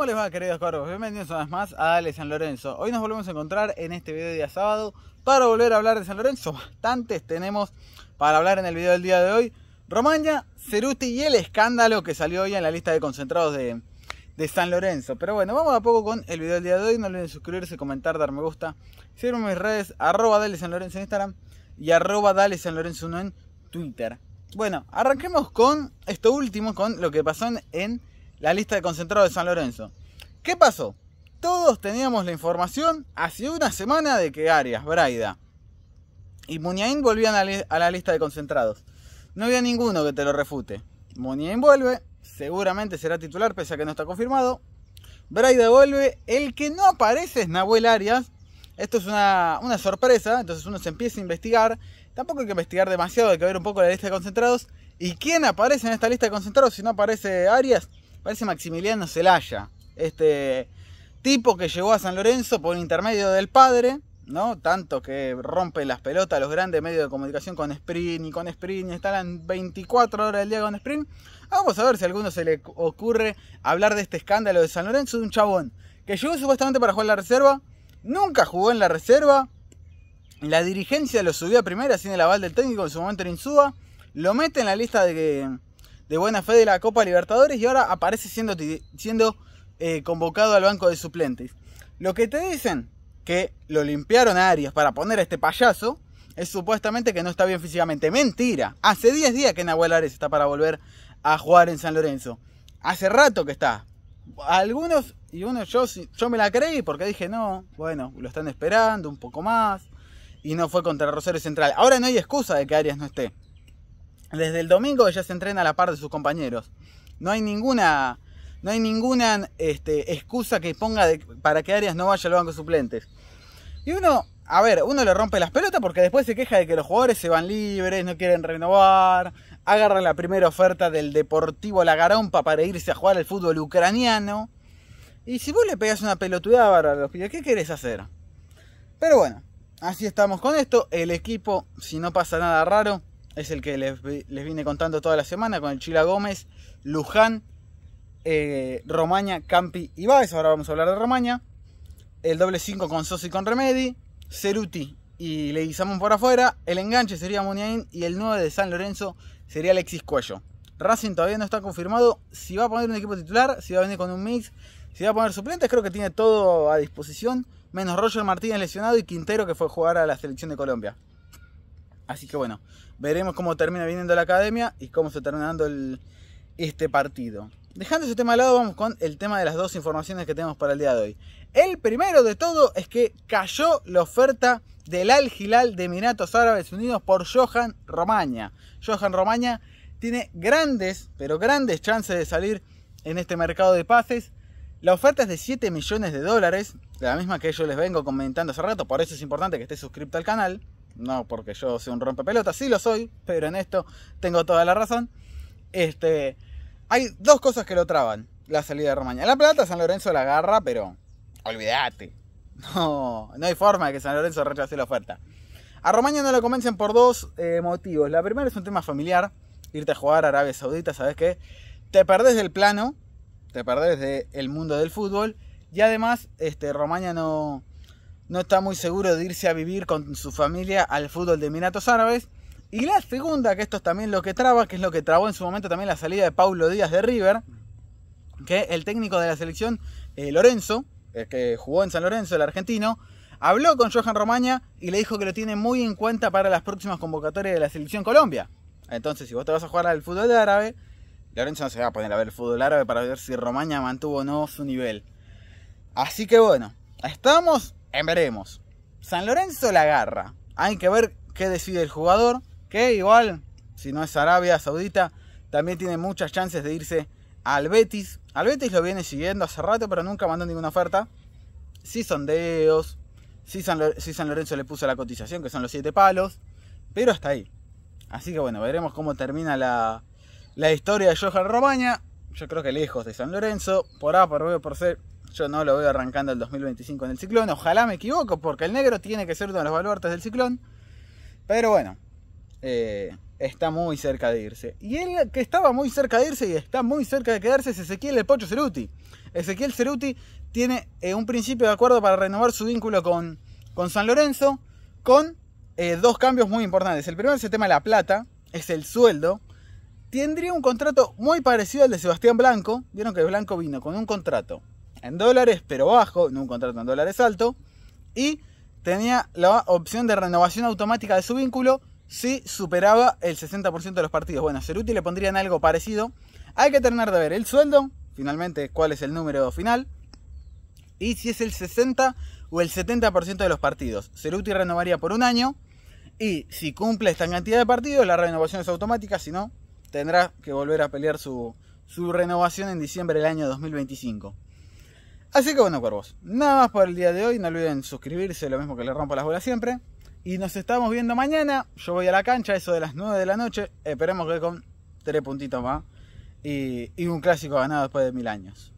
¿Cómo les va queridos cuervos? Bienvenidos una vez más a Dale San Lorenzo Hoy nos volvemos a encontrar en este video de día sábado Para volver a hablar de San Lorenzo Bastantes tenemos para hablar en el video del día de hoy Romagna, Ceruti y el escándalo que salió hoy en la lista de concentrados de, San Lorenzo Pero bueno, vamos a poco con el video del día de hoy No olviden suscribirse, comentar, dar me gusta Sígueme mis redes, arroba Dale San Lorenzo en Instagram Y arroba Dale San Lorenzo 1 en Twitter Bueno, arranquemos con esto último Con lo que pasó en la lista de concentrados de San Lorenzo. ¿Qué pasó? Todos teníamos la información hace una semana de que Arias, Braida y Muñain volvían a, la lista de concentrados. No había ninguno que te lo refute. Muñain vuelve, seguramente será titular pese a que no está confirmado. Braida vuelve, el que no aparece es Nahuel Arias. Esto es una, una sorpresa, entonces uno se empieza a investigar. Tampoco hay que investigar demasiado, hay que ver un poco la lista de concentrados. ¿Y quién aparece en esta lista de concentrados si no aparece Arias? Parece Maximiliano Celaya, este tipo que llegó a San Lorenzo por intermedio del padre, ¿no? Tanto que rompe las pelotas a los grandes medios de comunicación con Sprint y con Sprint, y están 24 horas del día con Sprint. Vamos a ver si a alguno se le ocurre hablar de este escándalo de San Lorenzo de un chabón que llegó supuestamente para jugar la reserva, nunca jugó en la reserva, la dirigencia lo subió a primera sin el aval del técnico, en su momento era Insúa, lo mete en la lista de, de buena fe de la Copa Libertadores y ahora aparece siendo, eh, convocado al banco de suplentes. Lo que te dicen que lo limpiaron a Arias para poner a este payaso es supuestamente que no está bien físicamente. Mentira. Hace 10 días que Nahuel Arias está para volver a jugar en San Lorenzo. Hace rato que está. Algunos, y uno yo, yo me la creí porque dije, no, bueno, lo están esperando un poco más. Y no fue contra Rosario Central. Ahora no hay excusa de que Arias no esté desde el domingo ella se entrena a la par de sus compañeros. No hay ninguna, no hay ninguna este, excusa que ponga para que Arias no vaya al banco suplentes. Y uno, a ver, uno le rompe las pelotas porque después se queja de que los jugadores se van libres, no quieren renovar, agarran la primera oferta del Deportivo La para irse a jugar al fútbol ucraniano. Y si vos le pegas una pelotudada a los ¿qué querés hacer? Pero bueno, así estamos con esto. El equipo, si no pasa nada raro, es el que les, vine contando toda la semana con el Chila Gómez, Luján, eh, Romaña, Campi y Báez, Ahora vamos a hablar de Romaña. El doble 5 con Sosi y con Remedi, Ceruti y Leguizamón por afuera. El enganche sería Muniain y el 9 de San Lorenzo sería Alexis Cuello. Racing todavía no está confirmado si va a poner un equipo titular, si va a venir con un mix, si va a poner suplentes. Creo que tiene todo a disposición, menos Roger Martínez lesionado y Quintero que fue a jugar a la selección de Colombia. Así que bueno, veremos cómo termina viniendo la academia y cómo se termina dando este partido. Dejando ese tema al lado, vamos con el tema de las dos informaciones que tenemos para el día de hoy. El primero de todo es que cayó la oferta del Al Hilal de Emiratos Árabes Unidos por Johan Romaña. Johan Romaña tiene grandes, pero grandes chances de salir en este mercado de pases. La oferta es de 7 millones de dólares, la misma que yo les vengo comentando hace rato, por eso es importante que esté suscrito al canal no porque yo soy un rompepelotas, sí lo soy, pero en esto tengo toda la razón. Este, hay dos cosas que lo traban la salida de Romaña. La plata San Lorenzo la agarra, pero olvídate. No, no hay forma de que San Lorenzo rechace la oferta. A Romaña no lo convencen por dos eh, motivos. La primera es un tema familiar. Irte a jugar a Arabia Saudita, ¿sabes qué? Te perdés del plano, te perdés del mundo del fútbol. Y además, este, Romaña no, no está muy seguro de irse a vivir con su familia al fútbol de Emiratos Árabes. Y la segunda, que esto es también lo que traba, que es lo que trabó en su momento también la salida de Paulo Díaz de River, que el técnico de la selección, eh, Lorenzo, el eh, que jugó en San Lorenzo, el argentino, habló con Johan Romaña y le dijo que lo tiene muy en cuenta para las próximas convocatorias de la selección Colombia. Entonces, si vos te vas a jugar al fútbol de árabe, Lorenzo no se va a poner a ver el fútbol árabe para ver si Romaña mantuvo o no su nivel. Así que bueno, estamos en veremos. San Lorenzo la agarra. Hay que ver qué decide el jugador. Que igual, si no es Arabia Saudita, también tiene muchas chances de irse al Betis. Al Betis lo viene siguiendo hace rato, pero nunca mandó ninguna oferta. Sí sondeos. Sí San, sí San Lorenzo le puso la cotización, que son los siete palos. Pero hasta ahí. Así que bueno, veremos cómo termina la, historia de Johan Romaña. Yo creo que lejos de San Lorenzo. Por A, por B, por C, yo no lo veo arrancando el 2025 en el ciclón. Ojalá me equivoco, porque el negro tiene que ser uno de los baluartes del ciclón. Pero bueno, eh, está muy cerca de irse. Y el que estaba muy cerca de irse y está muy cerca de quedarse es Ezequiel El Pocho Ceruti. Ezequiel Ceruti tiene eh, un principio de acuerdo para renovar su vínculo con, con San Lorenzo, con eh, dos cambios muy importantes. El primero es el tema de la plata, es el sueldo. Tendría un contrato muy parecido al de Sebastián Blanco. Vieron que Blanco vino con un contrato en dólares, pero bajo, en un contrato en dólares alto. Y tenía la opción de renovación automática de su vínculo si superaba el 60% de los partidos. Bueno, Ceruti le pondrían algo parecido. Hay que tener de ver el sueldo, finalmente cuál es el número final, y si es el 60 o el 70% de los partidos. Ceruti renovaría por un año, y si cumple esta cantidad de partidos, la renovación es automática, si no, tendrá que volver a pelear su renovación en diciembre del año 2025. Así que bueno, cuervos, nada más por el día de hoy. No olviden suscribirse, lo mismo que le rompo las bolas siempre. Y nos estamos viendo mañana. Yo voy a la cancha, eso de las 9 de la noche. Esperemos que con tres puntitos más. y un clásico ganado después de mil años.